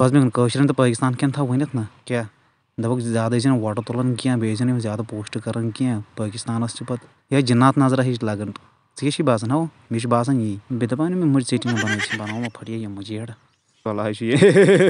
پَزِ مےٚ کٲشرٮ۪ن تہٕ پٲکِستان کٮ۪ن تھٲو ؤنِتھ نہ کیٛاہ دَپُکھ زیادٕ ٲسۍ زِ نہٕ وۄٹہٕ تُلان کینٛہہ بیٚیہِ ٲسۍ زِ نہٕ یِم زیادٕ پوسٹ کَران کینٛہہ پٲکِستانَس چھِ پَتہٕ یِہٕے جِنات نظرا ہِش لَگان ژےٚ کیٛاہ چھِ باسان ہو مےٚ چھِ باسان یی بیٚیہِ دَپان مےٚ مٔجہِ ژیٚٹِنۍ بَنٲوِتھ بَناوان پھٔٹیا یِم مٔجہِ ہیرٕ